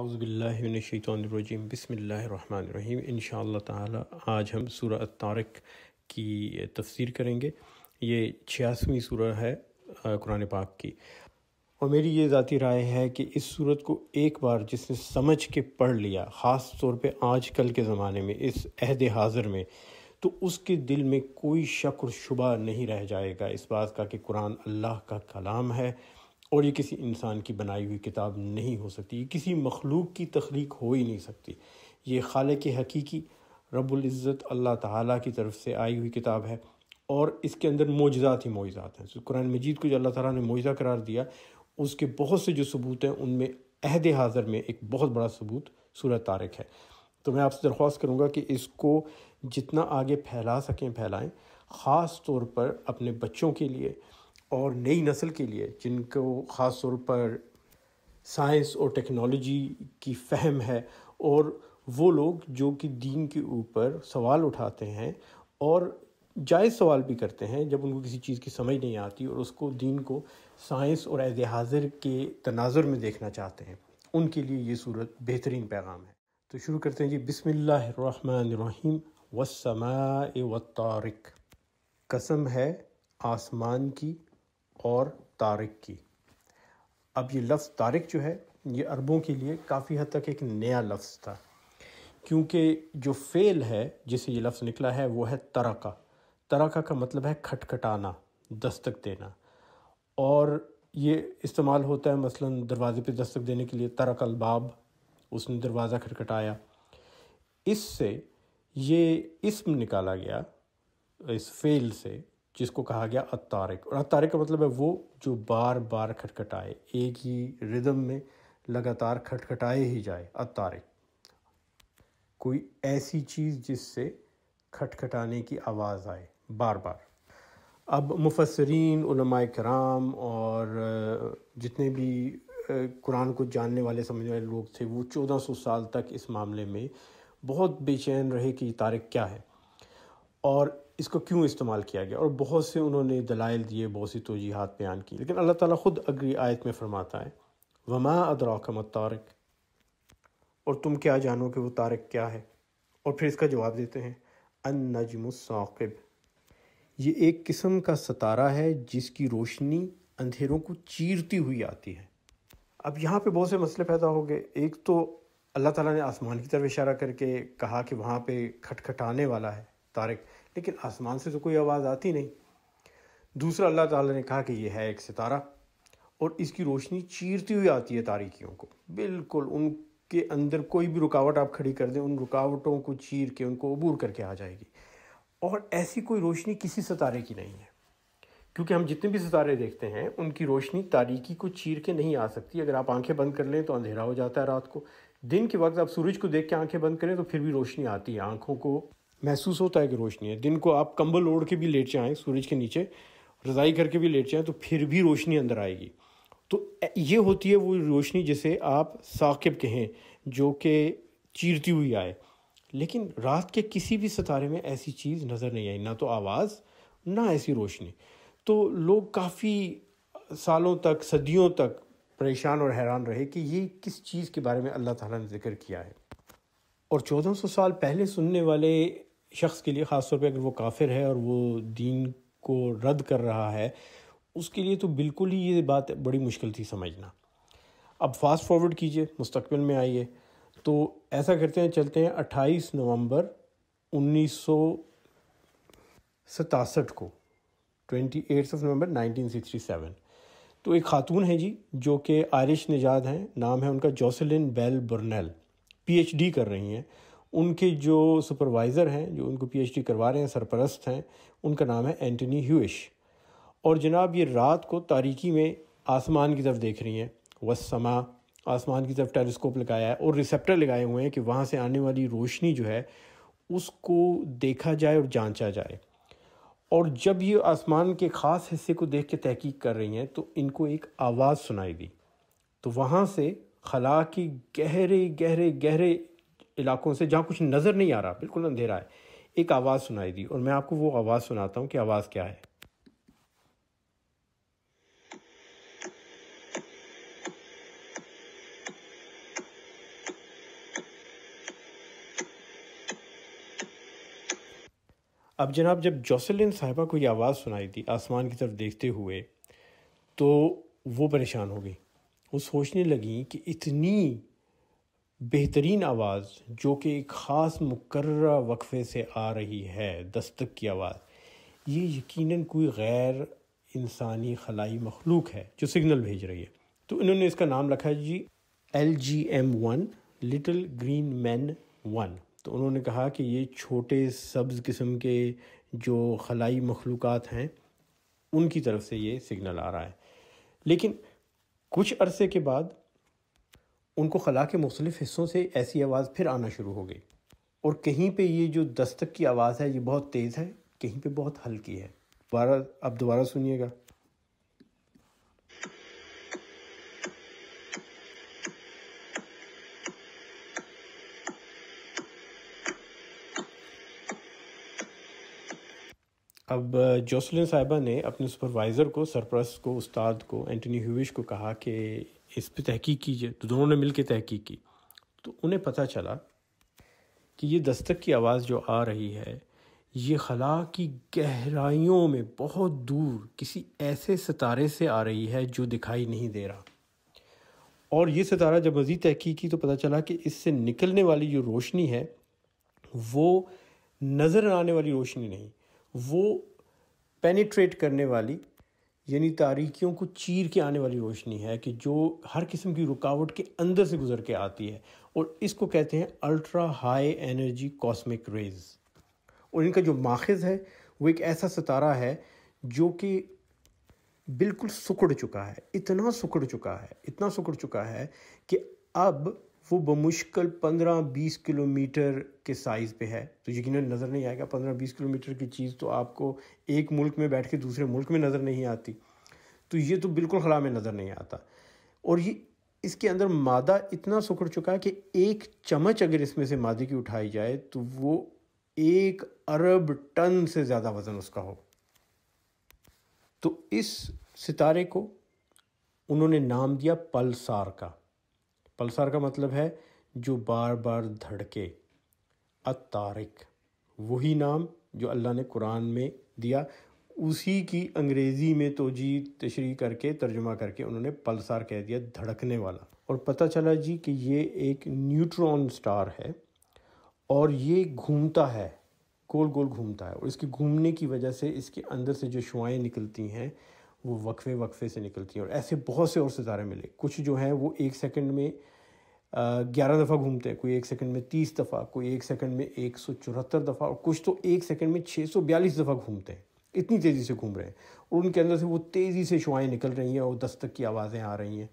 अउज़बिल्लिनशैतरजीम बसमीम इन आज हम सूर तारक की तफसीर करेंगे ये छियासवीं सूरह है कुरान पाक की और मेरी ये ज़ाती राय है कि इस सूरत को एक बार जिसने समझ के पढ़ लिया ख़ास तौर पे आज कल के ज़माने में इस अहद हाज़र में तो उसके दिल में कोई शक और शुबा नहीं रह जाएगा इस बात का कि कुरान अल्लाह का कलाम है और ये किसी इंसान की बनाई हुई किताब नहीं हो सकती ये किसी मखलूक की तख्लीक हो ही नहीं सकती ये खाल के हकीकी रबुल्ज़त अल्लाह ताला की तरफ से आई हुई किताब है और इसके अंदर मोजात ही मोजात हैं कुर कुरान मजीद को जो अल्लाह ताला ने मुआजा करार दिया उसके बहुत से जो सबूत हैं उनमें अहद हाज़र में एक बहुत बड़ा सबूत सूरत तारक है तो मैं आपसे दरख्वास्त करूँगा कि इसको जितना आगे फैला सकें फैलाएँ ख़ास तौर पर अपने बच्चों के लिए और नई नस्ल के लिए जिनको ख़ास तौर पर साइंस और टेक्नोलॉजी की फहम है और वो लोग जो कि दीन के ऊपर सवाल उठाते हैं और जायज़ सवाल भी करते हैं जब उनको किसी चीज़ की समझ नहीं आती और उसको दीन को साइंस और एज हाजिर के तनाजर में देखना चाहते हैं उनके लिए ये सूरत बेहतरीन पैगाम है तो शुरू करते हैं जी बिसमीम वसमा तारक कसम है आसमान की और तारिक की अब ये लफ्ज़ तारिक जो है ये अरबों के लिए काफ़ी हद तक एक नया लफ्ज़ था क्योंकि जो फ़ेल है जिसे ये लफ्ज़ निकला है वो है तरका तरका का मतलब है खटखटाना दस्तक देना और ये इस्तेमाल होता है मसलन दरवाज़े पे दस्तक देने के लिए तरक अलबाब उसने दरवाज़ा खटखटाया इससे ये इसम निकाला गया इस फेल से जिसको कहा गया अतारिक और अतारिक का मतलब है वो जो बार बार खटखटाए एक ही रिदम में लगातार खटखटाए ही जाए अतारिक कोई ऐसी चीज़ जिससे खटखटाने की आवाज़ आए बार बार अब मुफसरीन कराम और जितने भी कुरान को जानने वाले समझने वाले लोग थे वो चौदह सौ साल तक इस मामले में बहुत बेचैन रहे कि तारिक क्या है और इसको क्यों इस्तेमाल किया गया और बहुत से उन्होंने दलाइल दिए बहुत सी तोजीहत बयान की लेकिन अल्लाह ताला खुद अगली आयत में फ़रमाता है वमा अदराकम तारक और तुम क्या जानो कि वो तारक क्या है और फिर इसका जवाब देते हैं अन नजमसाक़ब ये एक किस्म का सतारा है जिसकी रोशनी अंधेरों को चीरती हुई आती है अब यहाँ पर बहुत से मसले पैदा हो गए एक तो अल्लाह ताला ने आसमान की तरफ इशारा करके कहा कि वहाँ पर खटखटाने वाला है तारक लेकिन आसमान से तो कोई आवाज़ आती नहीं दूसरा अल्लाह ताला ने कहा कि यह है एक सितारा और इसकी रोशनी चीरती हुई आती है तारीखियों को बिल्कुल उनके अंदर कोई भी रुकावट आप खड़ी कर दें उन रुकावटों को चीर के उनको अबूर करके आ जाएगी और ऐसी कोई रोशनी किसी सितारे की नहीं है क्योंकि हम जितने भी सितारे देखते हैं उनकी रोशनी तारीकी को चीर के नहीं आ सकती अगर आप आंखें बंद कर लें तो अंधेरा हो जाता है रात को दिन के वक्त आप सूरज को देख के आंखें बंद करें तो फिर भी रोशनी आती है आंखों को महसूस होता है कि रोशनी है दिन को आप कंबल ओढ़ के भी लेट जाएँ सूरज के नीचे रजाई करके भी लेट जाएँ तो फिर भी रोशनी अंदर आएगी तो ये होती है वो रोशनी जिसे आप साकिब कहें जो कि चीरती हुई आए लेकिन रात के किसी भी सितारे में ऐसी चीज़ नज़र नहीं आई ना तो आवाज़ ना ऐसी रोशनी तो लोग काफ़ी सालों तक सदियों तक परेशान और हैरान रहे कि ये किस चीज़ के बारे में अल्लाह ताला ने जिक्र किया है और 1400 साल पहले सुनने वाले शख्स के लिए ख़ास तौर अगर वो काफिर है और वो दीन को रद्द कर रहा है उसके लिए तो बिल्कुल ही ये बात बड़ी मुश्किल थी समझना अब फास्ट फॉरवर्ड कीजिए मुस्तकबिल में आइए तो ऐसा करते हैं चलते हैं 28 नवंबर उन्नीस को 28 ऑफ नवंबर 1967 तो एक खातून है जी जो कि आयरिश निजात हैं नाम है उनका जोसलिन बेल बर्नेल पीएचडी कर रही हैं उनके जो सुपरवाइज़र हैं जो उनको पीएचडी करवा रहे हैं सरपरस्त हैं उनका नाम है एंटनी ह्यूश और जनाब ये रात को तारीकी में आसमान की तरफ देख रही हैं वसमा आसमान की तरफ टेलीस्कोप लगाया है और रिसेप्टर लगाए हुए हैं कि वहाँ से आने वाली रोशनी जो है उसको देखा जाए और जांचा जाए और जब ये आसमान के ख़ास हिस्से को देख के तहकीक कर रही हैं तो इनको एक आवाज़ सुनाई दी तो वहाँ से खला की गहरे गहरे गहरे इलाकों से जहाँ कुछ नज़र नहीं आ रहा बिल्कुल अंधेरा है एक आवाज़ सुनाई दी और मैं आपको वो आवाज़ सुनाता हूँ कि आवाज़ क्या है अब जनाब जब जोसलिन साहिबा को ये आवाज़ सुनाई थी आसमान की तरफ देखते हुए तो वो परेशान हो गई वो सोचने लगी कि इतनी बेहतरीन आवाज़ जो कि एक ख़ास मुकर वक्फ़े से आ रही है दस्तक की आवाज़ ये यकीनन कोई गैर इंसानी खलाई मखलूक है जो सिग्नल भेज रही है तो इन्होंने इसका नाम रखा है G L G M one little green man one तो उन्होंने कहा कि ये छोटे सब्ज़ किस्म के जो खलाई मखलूक हैं उनकी तरफ से ये सिग्नल आ रहा है लेकिन कुछ अरसे के बाद उनको खला के मुख्तलिफ़ हिस्सों से ऐसी आवाज़ फिर आना शुरू हो गई और कहीं पे ये जो दस्तक की आवाज़ है ये बहुत तेज़ है कहीं पे बहुत हल्की है दोबारा अब दोबारा सुनिएगा अब जोसलिन साहिबा ने अपने सुपरवाइज़र को सरप्रस्त को उस्ताद को एंटनी ह्यूविश को कहा कि इस पर तहकीक कीजिए तो दोनों ने मिल के तहकीक की तो उन्हें पता चला कि ये दस्तक की आवाज़ जो आ रही है ये खला की गहराइयों में बहुत दूर किसी ऐसे सितारे से आ रही है जो दिखाई नहीं दे रहा और ये सितारा जब मज़ीद तहकीक की तो पता चला कि इससे निकलने वाली जो रोशनी है वो नज़र आने वाली रोशनी नहीं वो पेनिट्रेट करने वाली यानी तारीखियों को चीर के आने वाली रोशनी है कि जो हर किस्म की रुकावट के अंदर से गुजर के आती है और इसको कहते हैं ultra high energy cosmic rays और इनका जो माखज़ है वो एक ऐसा सितारा है जो कि बिल्कुल सुकड़ चुका है इतना सुकड़ चुका है इतना सुकड़ चुका है कि अब वो बमुश्किल पंद्रह बीस किलोमीटर के साइज़ पे है तो यकीन नज़र नहीं आएगा पंद्रह बीस किलोमीटर की चीज़ तो आपको एक मुल्क में बैठ के दूसरे मुल्क में नज़र नहीं आती तो ये तो बिल्कुल खला में नज़र नहीं आता और ये इसके अंदर मादा इतना सुखड़ चुका है कि एक चम्मच अगर इसमें से मादे की उठाई जाए तो वो एक अरब टन से ज़्यादा वज़न उसका हो तो इस सितारे को उन्होंने नाम दिया पलसार का पल्सार का मतलब है जो बार बार धड़के अतारिक वही नाम जो अल्लाह ने कुरान में दिया उसी की अंग्रेज़ी में तोजी तशरी करके तर्जुमा करके उन्होंने पल्सार कह दिया धड़कने वाला और पता चला जी कि ये एक न्यूट्रॉन स्टार है और ये घूमता है गोल गोल घूमता है और इसके घूमने की वजह से इसके अंदर से जो शुआएँ निकलती हैं वो वक्फे वक्फे से निकलती हैं और ऐसे बहुत से और सितारे मिले कुछ जो हैं वो एक सेकंड में ग्यारह दफ़ा घूमते हैं कोई एक सेकंड में तीस दफ़ा कोई एक सेकंड में एक सौ चौहत्तर दफ़ा और कुछ तो एक सेकंड में छः सौ बयालीस दफ़ा घूमते हैं इतनी तेज़ी से घूम रहे हैं और उनके अंदर से वो तेज़ी से शुआएँ निकल रही हैं और दस्तक की आवाज़ें आ रही हैं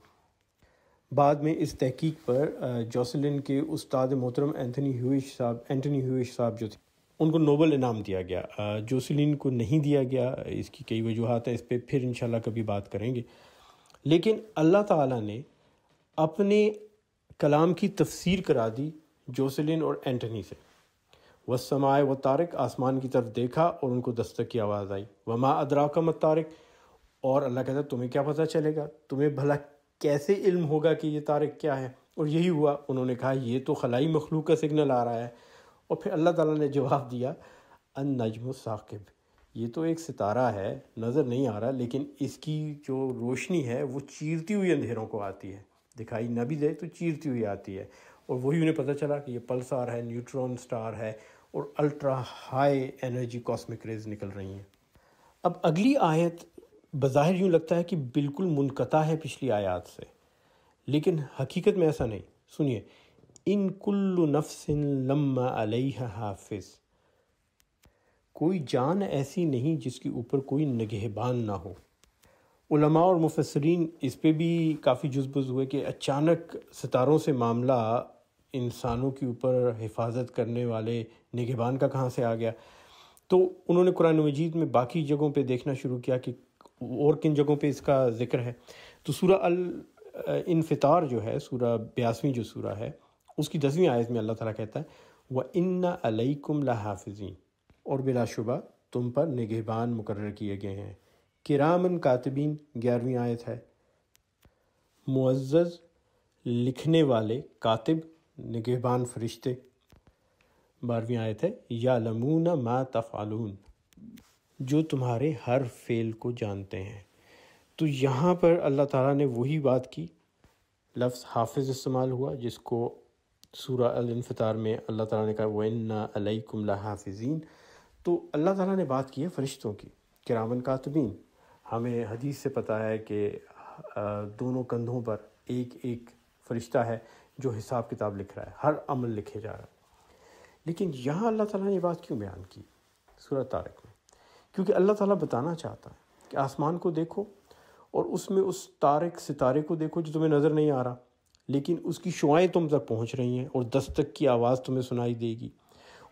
बाद में इस तहकीक पर जॉसलिन के उस्ताद मोहतरम एंथनी ह्यूश साहब एंटनी ह्यूश साहब जो थे उनको नोबल इनाम दिया गया जोसलिन को नहीं दिया गया इसकी कई वजूहत हैं इस पर फिर इन कभी बात करेंगे लेकिन अल्लाह ताला ने अपने कलाम की तफसीर करा दी जोसलिन और एंटनी से व समाए व तारक आसमान की तरफ देखा और उनको दस्तक की आवाज़ आई व माँ अदरा का मत तारक और अल्लाह कहता तुम्हें क्या पता चलेगा तुम्हें भला कैसे इल्म होगा कि ये तारक क्या है और यही हुआ उन्होंने कहा ये तो खलाई मखलूक का सिग्नल आ रहा है और फिर अल्लाह ताला ने जवाब दिया अन नजम साकिब ये तो एक सितारा है नज़र नहीं आ रहा लेकिन इसकी जो रोशनी है वो चीरती हुई अंधेरों को आती है दिखाई ना भी दे तो चीरती हुई आती है और वही उन्हें पता चला कि ये पल्सार है न्यूट्रॉन स्टार है और ultra high energy cosmic rays निकल रही हैं अब अगली आयत बज़ाहिर यूँ लगता है कि बिल्कुल मुनकता है पिछली आयात से लेकिन हकीकत में ऐसा नहीं सुनिए इन कुल्लु नफ्सिन लम्मा हाफिज कोई जान ऐसी नहीं जिसके ऊपर कोई नगहबान ना हो उलमा और मुफसरीन इस पर भी काफ़ी जुजबुज हुए कि अचानक सितारों से मामला इंसानों के ऊपर हिफाजत करने वाले निगहबान का कहाँ से आ गया तो उन्होंने कुरान मजीद में बाकी जगहों पर देखना शुरू किया कि और किन जगहों पर इसका जिक्र है तो सूरा अल इनफितार जो है सूरा बयासवीं जो सूरा है उसकी दसवीं आयत में अल्लाह ताला कहता है व इन्ना अलैकुम हाफिज़ी और बिलाशुबा तुम पर निगहबान मुकर किए गए हैं किरामन कातबीन ग्यारहवीं आयत है मुआज़ लिखने वाले कातिब निगहबान फरिश्ते बारहवीं आयत है या लमूना मा तफ़ालून जो तुम्हारे हर फेल को जानते हैं तो यहाँ पर अल्लाह ताला ने वही बात की लफ्ज़ हाफिज़ इस्तेमाल हुआ जिसको सूरा अलफ़ार में अल्लाह ताला ने कहा वन्ना अलैकुम हाफिजीन तो अल्लाह ताला ने बात की है फ़रिश्तों की किरामन कातबीन हमें हदीस से पता है कि दोनों कंधों पर एक एक फ़रिश्ता है जो हिसाब किताब लिख रहा है हर अमल लिखे जा रहा है लेकिन यहाँ अल्लाह ताला ने बात क्यों बयान की सूरत तारक में क्योंकि अल्लाह ताला बताना चाहता है कि आसमान को देखो और उसमें उस तारक सितारे को देखो जो तुम्हें नज़र नहीं आ रहा लेकिन उसकी शुआएँ तुम तक पहुँच रही हैं और दस्तक की आवाज़ तुम्हें सुनाई देगी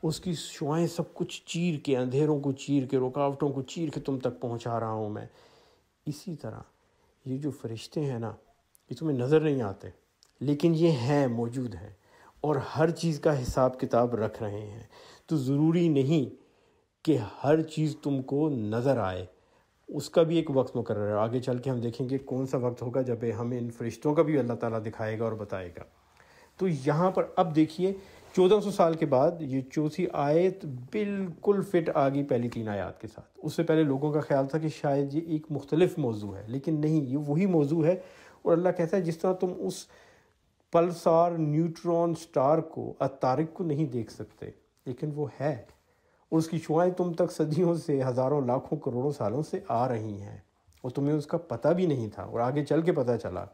उसकी शुआएँ सब कुछ चीर के अंधेरों को चीर के रुकावटों को चीर के तुम तक पहुँचा रहा हूँ मैं इसी तरह ये जो फरिश्ते हैं ना ये तुम्हें नज़र नहीं आते लेकिन ये हैं मौजूद हैं और हर चीज़ का हिसाब किताब रख रहे हैं तो ज़रूरी नहीं कि हर चीज़ तुमको नज़र आए उसका भी एक वक्त मुकर है आगे चल के हम देखेंगे कौन सा वक्त होगा जब हमें इन फरिश्तों का भी अल्लाह ताला दिखाएगा और बताएगा तो यहाँ पर अब देखिए 1400 साल के बाद ये चौथी आयत बिल्कुल फिट आ गई पहली तीन आयत के साथ उससे पहले लोगों का ख्याल था कि शायद ये एक मुख्तलिफ मौजू है लेकिन नहीं ये वही मौजू है और अल्लाह कहता है जिस तरह तुम उस पल्सार न्यूट्रॉन स्टार को अतारक को नहीं देख सकते लेकिन वो है उसकी शुआएँ तुम तक सदियों से हज़ारों लाखों करोड़ों सालों से आ रही हैं और तुम्हें उसका पता भी नहीं था और आगे चल के पता चला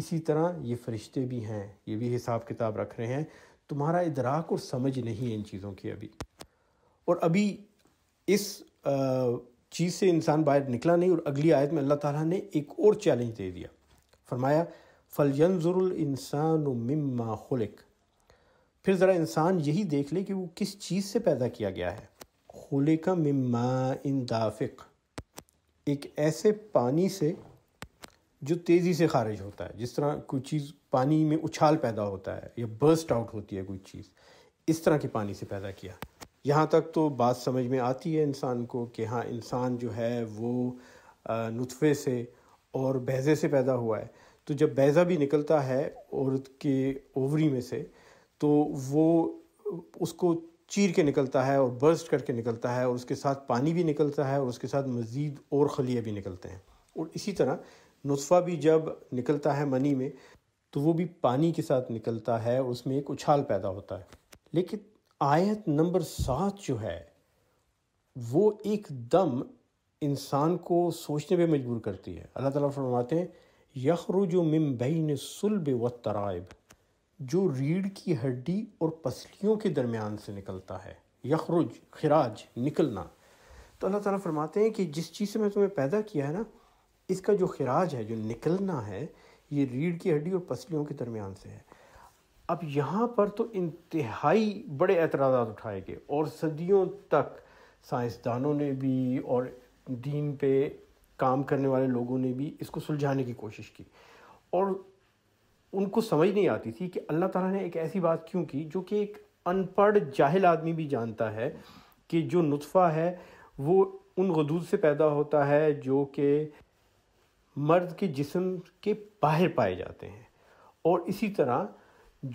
इसी तरह ये फरिश्ते भी हैं ये भी हिसाब किताब रख रहे हैं तुम्हारा इदराक और समझ नहीं है इन चीज़ों की अभी और अभी इस चीज़ से इंसान बाहर निकला नहीं और अगली आयत में अल्लाह ताला ने एक और चैलेंज दे दिया फरमाया फलयनजुरुल इंसान मिम्मा खुलिक फिर ज़रा इंसान यही देख ले कि वो किस चीज़ से पैदा किया गया है खुलिका का इन दाफिक एक ऐसे पानी से जो तेज़ी से खारिज होता है जिस तरह कोई चीज़ पानी में उछाल पैदा होता है या बर्स्ट आउट होती है कोई चीज़ इस तरह के पानी से पैदा किया यहाँ तक तो बात समझ में आती है इंसान को कि हाँ इंसान जो है वो नुतफ़े से और बैज़े से पैदा हुआ है तो जब बैज़ा भी निकलता है औरत के ओवरी में से तो वो उसको चीर के निकलता है और बर्स्ट करके निकलता है और उसके साथ पानी भी निकलता है और उसके साथ मज़ीद और खलिया भी निकलते हैं और इसी तरह नुस्फ़ा भी जब निकलता है मनी में तो वो भी पानी के साथ निकलता है और उसमें एक उछाल पैदा होता है लेकिन आयत नंबर सात जो है वो एकदम इंसान को सोचने पे मजबूर करती है अल्लाह ताला फरमाते हैं जो मिम ने सुलब व तराइब जो रीढ़ की हड्डी और पसलियों के दरमियान से निकलता है यखरुज खराज निकलना तो अल्लाह ताला फरमाते हैं कि जिस चीज़ से मैं तुम्हें पैदा किया है ना इसका जो खराज है जो निकलना है ये रीढ़ की हड्डी और पसलियों के दरमियान से है अब यहाँ पर तो इंतहाई बड़े एतराज़ उठाए गए और सदियों तक साइंसदानों ने भी और दीन पे काम करने वाले लोगों ने भी इसको सुलझाने की कोशिश की और उनको समझ नहीं आती थी कि अल्लाह ताला ने एक ऐसी बात क्यों की जो कि एक अनपढ़ जाहिल आदमी भी जानता है कि जो नुतफ़ा है वो उन गदूद से पैदा होता है जो कि मर्द के जिसम के बाहर पाए जाते हैं और इसी तरह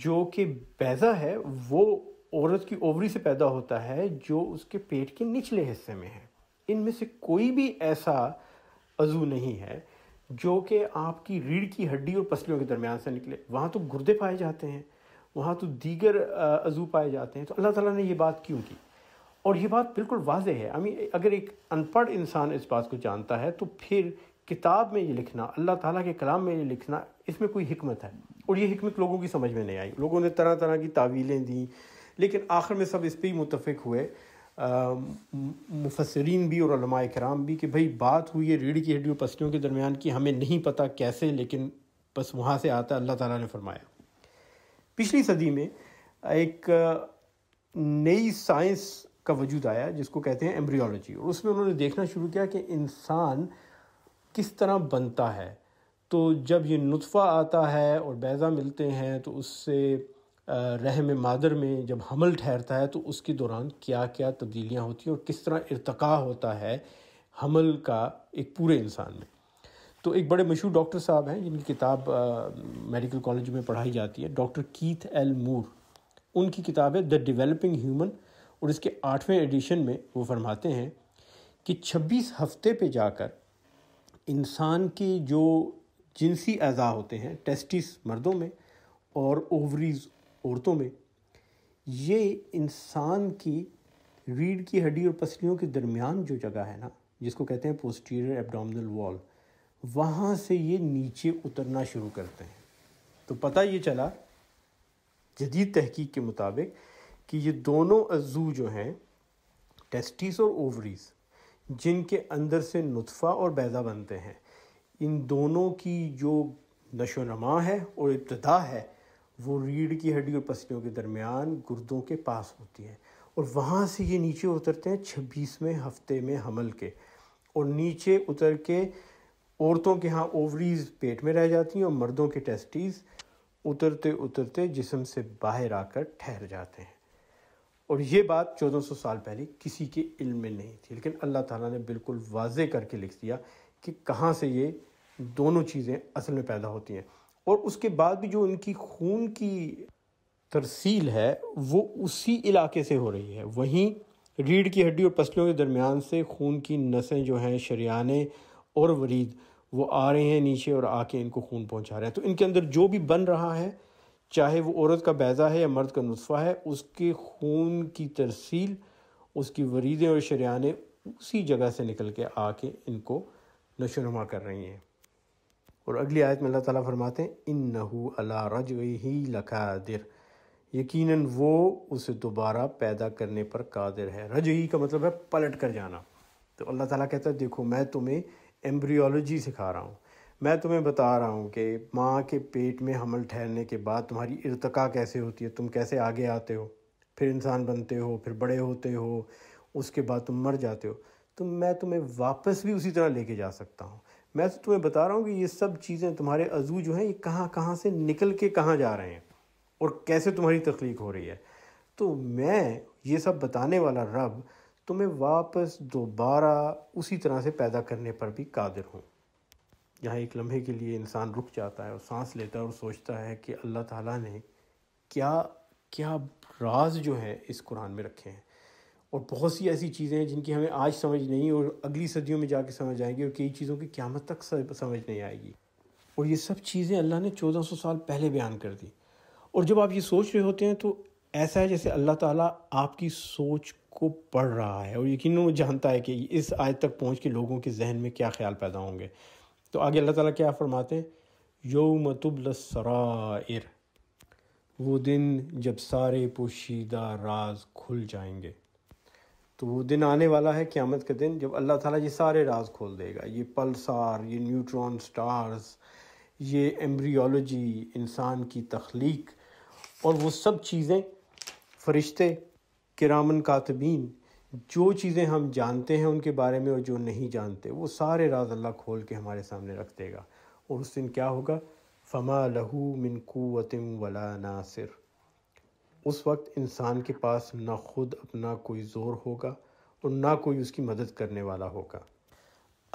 जो कि बैज़ा है वो औरत की ओवरी से पैदा होता है जो उसके पेट के निचले हिस्से में है इनमें से कोई भी ऐसा अजू नहीं है जो कि आपकी रीढ़ की हड्डी और पसलियों के दरमियान से निकले वहाँ तो गुर्दे पाए जाते हैं वहाँ तो दीगर अजू पाए जाते हैं तो अल्लाह ताला ने ये बात क्यों की और ये बात बिल्कुल वाज है आई मीन अगर एक अनपढ़ इंसान इस बात को जानता है तो फिर किताब में ये लिखना अल्लाह ताला के कलाम में ये लिखना इसमें कोई हिकमत है और ये हिकमत लोगों की समझ में नहीं आई लोगों ने तरह तरह की तावीलें दी लेकिन आखिर में सब इस पर ही मुतफ़ हुए मुफसरीन भी और कराम भी कि भाई बात हुई है रीढ़ी की हड्डियों पसलियों के दरमियान की हमें नहीं पता कैसे लेकिन बस वहाँ से आता अल्लाह ताला ने फरमाया पिछली सदी में एक नई साइंस का वजूद आया जिसको कहते हैं एम्ब्रियोलॉजी और उसमें उन्होंने देखना शुरू किया कि इंसान किस तरह बनता है तो जब ये नुतफ़ा आता है और बैज़ा मिलते हैं तो उससे रहम मादर में जब हमल ठहरता है तो उसके दौरान क्या क्या तब्दीलियाँ होती हैं और किस तरह इरतका होता है हमल का एक पूरे इंसान में तो एक बड़े मशहूर डॉक्टर साहब हैं जिनकी किताब मेडिकल कॉलेज में पढ़ाई जाती है डॉक्टर कीथ एल मूर उनकी किताब है द डिवेलपिंग ह्यूमन और इसके आठवें एडिशन में वो फरमाते हैं कि 26 हफ्ते पे जाकर इंसान के जो जिनसी अज़ा होते हैं टेस्टिस मर्दों में और ओवरीज औरतों में ये इंसान की रीढ़ की हड्डी और पसलियों के दरमियान जो जगह है ना जिसको कहते हैं पोस्टीरियर एब्डोमिनल वॉल वहाँ से ये नीचे उतरना शुरू करते हैं तो पता ये चला जदीद तहकीक के मुताबिक कि ये दोनों अजू जो हैं टेस्टिस और ओवरीज जिनके अंदर से नुतफ़ा और बैज़ा बनते हैं इन दोनों की जो नशोनमा है और इब्तदा है वो रीढ़ की हड्डी और पसलियों के दरमियान गुर्दों के पास होती है और वहाँ से ये नीचे उतरते हैं छब्बीसवें हफ्ते में हमल के और नीचे उतर के औरतों के यहाँ ओवरीज पेट में रह जाती हैं और मर्दों के टेस्टीज़ उतरते उतरते जिसम से बाहर आकर ठहर जाते हैं और ये बात 1400 साल पहले किसी के इल्म में नहीं थी लेकिन अल्लाह ताला ने बिल्कुल वाजे करके लिख दिया कि कहाँ से ये दोनों चीज़ें असल में पैदा होती हैं और उसके बाद भी जो इनकी खून की तरसील है वो उसी इलाके से हो रही है वहीं रीढ़ की हड्डी और पसलियों के दरमियान से खून की नसें जो हैं शरियाने और वरीद वो आ रहे हैं नीचे और आके इनको खून पहुंचा रहे हैं तो इनके अंदर जो भी बन रहा है चाहे वो औरत का बैजा है या मर्द का नुस्फा है उसके खून की तरसील उसकी वरीदें और शरियाने उसी जगह से निकल के आके इनको नशोनुमा कर रही हैं और अगली आयत में अल्लाह ताला फरमाते हैं इन नहू अला रज ही लकादिर यकीनन वो उसे दोबारा पैदा करने पर कादिर है रज का मतलब है पलट कर जाना तो अल्लाह ताला कहता है देखो मैं तुम्हें एम्ब्रियोलॉजी सिखा रहा हूँ मैं तुम्हें बता रहा हूँ कि माँ के पेट में हमल ठहरने के बाद तुम्हारी इरतका कैसे होती है तुम कैसे आगे आते हो फिर इंसान बनते हो फिर बड़े होते हो उसके बाद तुम मर जाते हो तो मैं तुम्हें वापस भी उसी तरह लेके जा सकता हूँ मैं तो तुम्हें बता रहा हूँ कि ये सब चीज़ें तुम्हारे अजू जो हैं ये कहाँ कहाँ से निकल के कहाँ जा रहे हैं और कैसे तुम्हारी तख्लीक हो रही है तो मैं ये सब बताने वाला रब तुम्हें वापस दोबारा उसी तरह से पैदा करने पर भी कादिर हूँ जहाँ एक लम्हे के लिए इंसान रुक जाता है और सांस लेता है और सोचता है कि अल्लाह ताला ने क्या क्या राज जो है इस कुरान में रखे हैं और बहुत सी ऐसी चीज़ें हैं जिनकी हमें आज समझ नहीं और अगली सदियों में जाके समझ आएंगी और कई चीज़ों की क्यामत तक समझ नहीं आएगी और ये सब चीज़ें अल्लाह ने 1400 साल पहले बयान कर दी और जब आप ये सोच रहे होते हैं तो ऐसा है जैसे अल्लाह ताला आपकी सोच को पढ़ रहा है और यकीन वो जानता है कि इस आज तक पहुँच के लोगों के जहन में क्या ख्याल पैदा होंगे तो आगे अल्लाह ताला क्या फरमाते हैं यो सरार वो दिन जब सारे पोशीदा राज खुल जाएंगे तो वो दिन आने वाला है क़्यामत का दिन जब अल्लाह ताला ये सारे राज खोल देगा ये पल्सार ये न्यूट्रॉन स्टार्स ये एम्ब्रियोलॉजी इंसान की तख्लीक और वो सब चीज़ें फरिश्ते किरामन कातबीन जो चीज़ें हम जानते हैं उनके बारे में और जो नहीं जानते वो सारे राज अल्लाह खोल के हमारे सामने रख देगा और उस दिन क्या होगा फ़मा लहू मिन क़वतम वला नासिर उस वक्त इंसान के पास ना खुद अपना कोई ज़ोर होगा और ना कोई उसकी मदद करने वाला होगा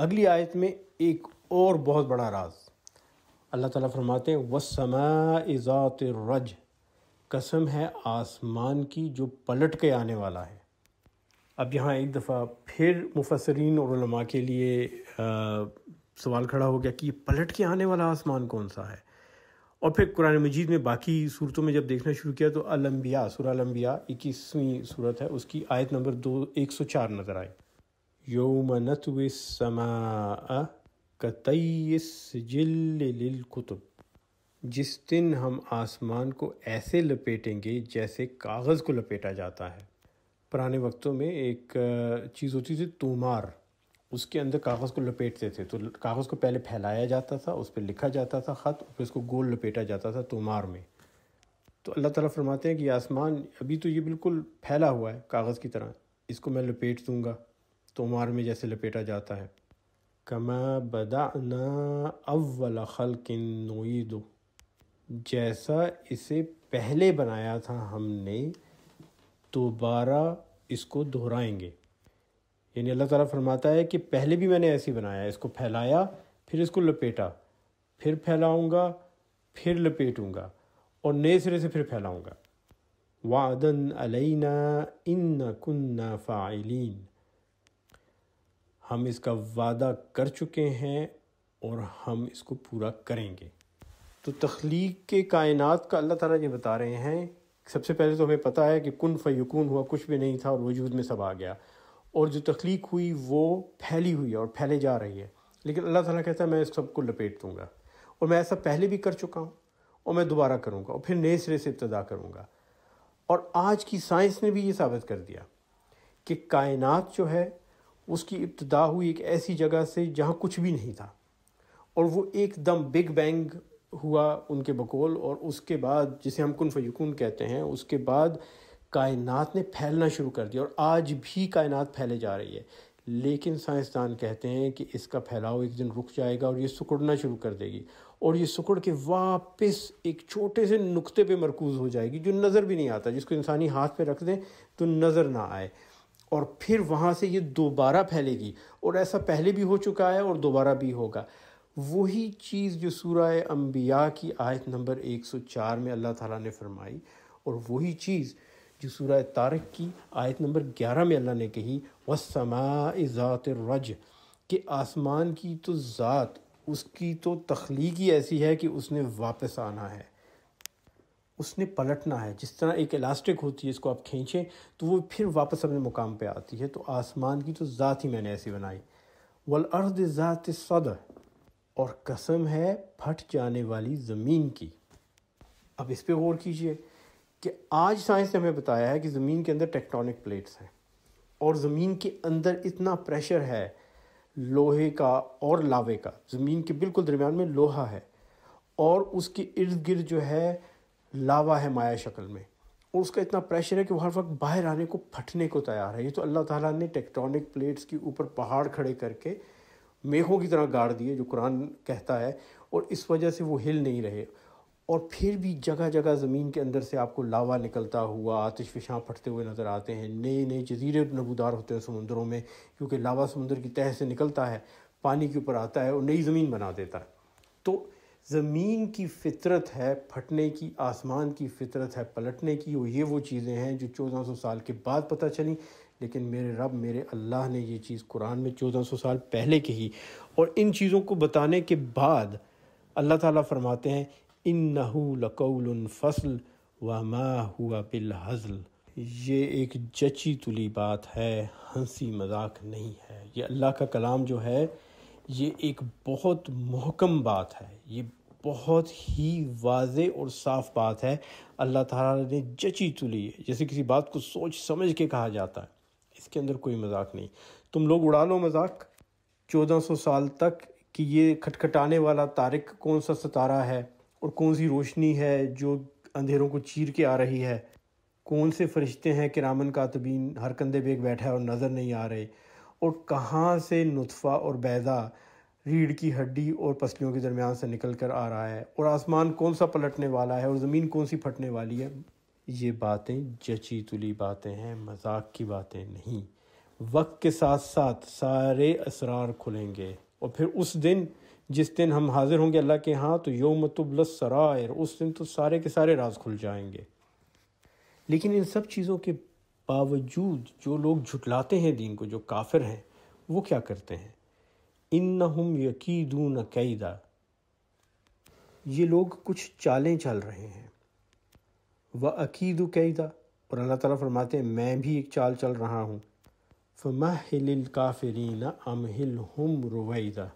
अगली आयत में एक और बहुत बड़ा राज अल्लाह ताला फरमाते हैं समा इज़ात रज कसम है आसमान की जो पलट के आने वाला है अब यहाँ एक दफ़ा फिर मुफसरीन और के लिए आ, सवाल खड़ा हो गया कि ये पलट के आने वाला आसमान कौन सा है और फिर कुरान मजीद में बाकी सूरतों में जब देखना शुरू किया तो अलम्बिया सुरम्बिया इक्कीसवीं सूरत है उसकी आयत नंबर दो एक सौ चार नज़र आई योम समा कतई कुतुब जिस दिन हम आसमान को ऐसे लपेटेंगे जैसे कागज़ को लपेटा जाता है पुराने वक्तों में एक चीज़ होती थी तोमार उसके अंदर कागज़ को लपेटते थे तो कागज़ को पहले फैलाया जाता था उस पर लिखा जाता था ख़त और फिर उसको गोल लपेटा जाता था तुमार में तो अल्लाह ताला फरमाते हैं कि आसमान अभी तो ये बिल्कुल फैला हुआ है कागज़ की तरह इसको मैं लपेट दूँगा तोमार में जैसे लपेटा जाता है कमा बदाना अव्वल खल किन जैसा इसे पहले बनाया था हमने दोबारा इसको दोहराएंगे यानी अल्लाह ताला फरमाता है कि पहले भी मैंने ऐसे ही बनाया इसको फैलाया फिर इसको लपेटा फिर फैलाऊँगा फिर लपेटूँगा और नए सिरे से फिर फैलाऊँगा वादन अलैना इन कन्ना फ़ाइलिन हम इसका वादा कर चुके हैं और हम इसको पूरा करेंगे तो तख्लीक के कायनात का अल्लाह ताला ये बता रहे हैं सबसे पहले तो हमें पता है कि कन फ़यकून हुआ कुछ भी नहीं था और वजूद में सब आ गया और जो तख्लीक हुई वो फैली हुई है और फैले जा रही है लेकिन अल्लाह ताला कहता है मैं इस सबको लपेट दूँगा और मैं ऐसा पहले भी कर चुका हूँ और मैं दोबारा करूँगा और फिर नए सिरे से इब्तदा करूँगा और आज की साइंस ने भी ये साबित कर दिया कि कायनात जो है उसकी इब्तदा हुई एक ऐसी जगह से जहाँ कुछ भी नहीं था और वो एकदम बिग बैंग हुआ उनके बकौल और उसके बाद जिसे हम कन फयकून कहते हैं उसके बाद कायनात ने फैलना शुरू कर दिया और आज भी कायनात फैले जा रही है लेकिन साइंसदान कहते हैं कि इसका फैलाव एक दिन रुक जाएगा और ये सुकड़ना शुरू कर देगी और ये सुकड़ के वापस एक छोटे से नुक्ते पे मरकूज़ हो जाएगी जो नज़र भी नहीं आता जिसको इंसानी हाथ पे रख दें तो नज़र ना आए और फिर वहाँ से ये दोबारा फैलेगी और ऐसा पहले भी हो चुका है और दोबारा भी होगा वही चीज़ जो सूरा अम्बिया की आयत नंबर 104 में अल्लाह ताला ने फरमाई और वही चीज़ जो सूर तारक की आयत नंबर ग्यारह में अल्लाह ने कही वसमा ज़ात रज के आसमान की तो ज़ात उसकी तो तख्लीक ही ऐसी है कि उसने वापस आना है उसने पलटना है जिस तरह एक इलास्टिक होती है इसको आप खींचें तो वो फिर वापस अपने मुकाम पे आती है तो आसमान की तो ज़ात ही मैंने ऐसी बनाई वल अर्द ज़ात सदर और कसम है फट जाने वाली ज़मीन की अब इस पर गौर कीजिए कि आज साइंस ने हमें बताया है कि ज़मीन के अंदर टेक्टोनिक प्लेट्स हैं और ज़मीन के अंदर इतना प्रेशर है लोहे का और लावे का ज़मीन के बिल्कुल दरमियान में लोहा है और उसके इर्द गिर्द जो है लावा है माया शक्ल में और उसका इतना प्रेशर है कि वह हर वक्त बाहर आने को फटने को तैयार है ये तो अल्लाह ताला ने टेक्टोनिक प्लेट्स के ऊपर पहाड़ खड़े करके मेघों की तरह गाड़ दिए जो कुरान कहता है और इस वजह से वो हिल नहीं रहे और फिर भी जगह जगह ज़मीन के अंदर से आपको लावा निकलता हुआ आतिश फिशां फटते हुए नज़र आते हैं नए नए जजीरे नबूदार होते हैं समुंदरों में क्योंकि लावा समुंदर की तह से निकलता है पानी के ऊपर आता है और नई ज़मीन बना देता है तो ज़मीन की फितरत है फटने की आसमान की फितरत है पलटने की और ये वो चीज़ें हैं जो चौदह सौ साल के बाद पता चली लेकिन मेरे रब मेरे अल्लाह ने ये चीज़ कुरान में चौदह सौ साल पहले कही और इन चीज़ों को बताने के बाद अल्लाह ताला फरमाते हैं इन लकौल फसल व मा हुआ बिल हज़ल ये एक जची तुली बात है हंसी मजाक नहीं है ये अल्लाह का कलाम जो है ये एक बहुत महकम बात है ये बहुत ही वाज और साफ़ बात है अल्लाह ताला ने जची तुली है जैसे किसी बात को सोच समझ के कहा जाता है इसके अंदर कोई मजाक नहीं तुम लोग उड़ा लो मजाक चौदह सौ साल तक कि ये खटखटाने वाला तारक कौन सा सितारा है और कौन सी रोशनी है जो अंधेरों को चीर के आ रही है कौन से फरिश्ते हैं किरामन कातबीन हर कंधे पे एक बैठा है और नज़र नहीं आ रहे और कहाँ से नुतफ़ा और बैदा रीढ़ की हड्डी और पसलियों के दरमियान से निकल कर आ रहा है और आसमान कौन सा पलटने वाला है और ज़मीन कौन सी फटने वाली है ये बातें जची तुली बातें हैं मजाक की बातें नहीं वक्त के साथ साथ सारे असरार खुलेंगे और फिर उस दिन जिस दिन हम हाजिर होंगे अल्लाह के यहाँ तो योम सरायर उस दिन तो सारे के सारे राज खुल जाएंगे लेकिन इन सब चीज़ों के बावजूद जो लोग झुटलाते हैं दीन को जो काफिर हैं वो क्या करते हैं इन न हम न कैदा ये लोग कुछ चालें चल रहे हैं व अकीद कैदा और अल्लाह ताला फरमाते हैं मैं भी एक चाल चल रहा हूँ फ़महिल काफरीना हिल हम रुवैदा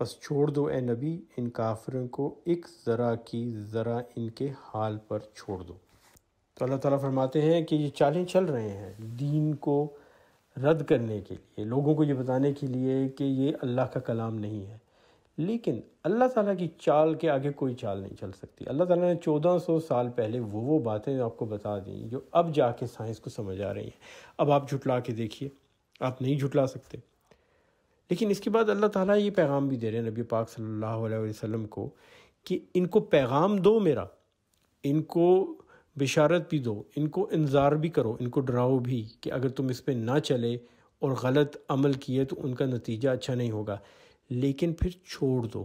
बस छोड़ दो ए नबी इन काफरों को एक ज़रा की ज़रा इनके हाल पर छोड़ दो तो अल्लाह ताला फरमाते हैं कि ये चालें चल रहे हैं दीन को रद्द करने के लिए लोगों को ये बताने के लिए कि ये अल्लाह का कलाम नहीं है लेकिन अल्लाह ताला की चाल के आगे कोई चाल नहीं चल सकती अल्लाह ताला ने 1400 साल पहले वो वो बातें आपको बता दी जो अब जाके साइंस को समझ आ रही हैं अब आप झुटला के देखिए आप नहीं झुटला सकते लेकिन इसके बाद अल्लाह ताला ये पैगाम भी दे रहे हैं नबी पाक सल्लल्लाहु अलैहि वसल्लम को कि इनको पैगाम दो मेरा इनको बिशारत भी दो इनको इंतज़ार भी करो इनको डराओ भी कि अगर तुम इस पर ना चले और ग़लत अमल किए तो उनका नतीजा अच्छा नहीं होगा लेकिन फिर छोड़ दो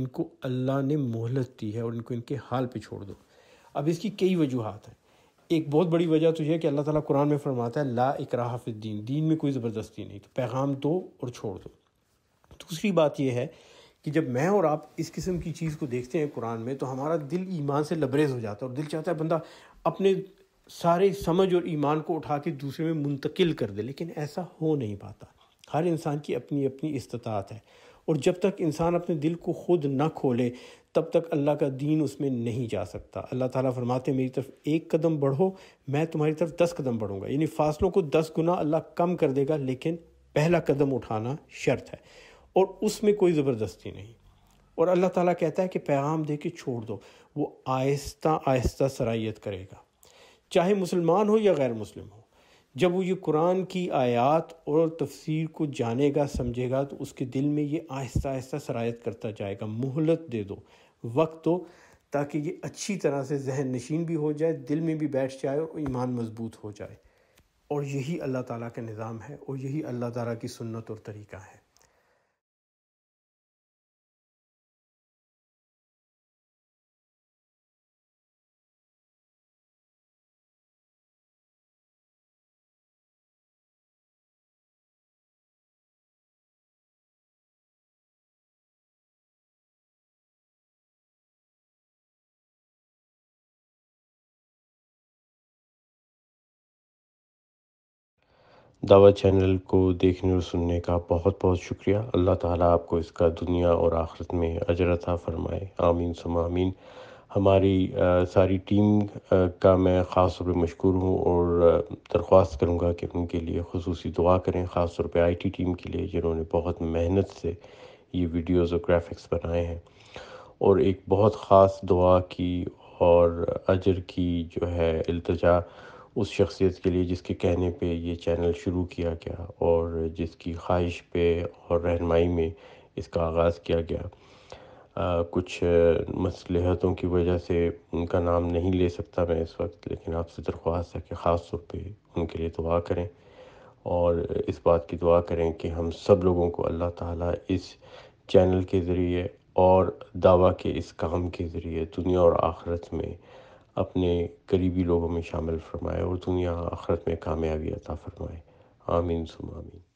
इनको अल्लाह ने मोहलत दी है और इनको इनके हाल पे छोड़ दो अब इसकी कई वजूहत हैं एक बहुत बड़ी वजह तो यह कि अल्लाह ताला कुरान में फरमाता है ला इकरा दीन दीन में कोई ज़बरदस्ती नहीं तो पैगाम दो और छोड़ दो दूसरी बात यह है कि जब मैं और आप इस किस्म की चीज़ को देखते हैं कुरान में तो हमारा दिल ईमान से लबरेज हो जाता है और दिल चाहता है बंदा अपने सारे समझ और ईमान को उठा के दूसरे में मुंतकिल कर दे लेकिन ऐसा हो नहीं पाता हर इंसान की अपनी अपनी इस्तात है और जब तक इंसान अपने दिल को खुद ना खोले तब तक अल्लाह का दीन उसमें नहीं जा सकता अल्लाह ताला फरमाते मेरी तरफ एक कदम बढ़ो मैं तुम्हारी तरफ दस कदम बढ़ूंगा यानी फासलों को दस गुना अल्लाह कम कर देगा लेकिन पहला कदम उठाना शर्त है और उसमें कोई ज़बरदस्ती नहीं और अल्लाह ताला कहता है कि पैगाम दे के छोड़ दो वो आहिस्ता आहिस्ता सराइत करेगा चाहे मुसलमान हो या गैर मुस्लिम हो जब वो ये कुरान की आयत और तफसीर को जानेगा समझेगा तो उसके दिल में ये आहिस्ता आहिस्ता सरायत करता जाएगा मोहलत दे दो वक्त दो ताकि ये अच्छी तरह से जहन नशीन भी हो जाए दिल में भी बैठ जाए और ईमान मजबूत हो जाए और यही अल्लाह ताला का निज़ाम है और यही अल्लाह ताला की सुन्नत और तरीका है दावा चैनल को देखने और सुनने का बहुत बहुत शुक्रिया अल्लाह ताला आपको इसका दुनिया और आखिरत में अजरता फ़रमाए आमीन सम आमीन हमारी आ, सारी टीम आ, का मैं ख़ास तौर पर मशहूर हूँ और दरख्वास्त करूँगा कि उनके लिए खसूस दुआ करें ख़ास तौर पर आई टी टीम के लिए जिन्होंने बहुत मेहनत से ये वीडियोज़ और ग्राफिक्स बनाए हैं और एक बहुत ख़ास दुआ की और अजर की जो है अल्तजा उस शख्सियत के लिए जिसके कहने पे ये चैनल शुरू किया गया और जिसकी ख्वाहिश पे और रहनमाई में इसका आगाज़ किया गया आ, कुछ मसलहतों की वजह से उनका नाम नहीं ले सकता मैं इस वक्त लेकिन आपसे दरख्वास्त है कि ख़ास तौर पर उनके लिए दुआ करें और इस बात की दुआ करें कि हम सब लोगों को अल्लाह ताला इस चैनल के ज़रिए और दावा के इस काम के ज़रिए दुनिया और आखरत में अपने करीबी लोगों में शामिल फरमाए और दुनिया आखरत में कामयाबी अता फरमाए आमीन सुमामीन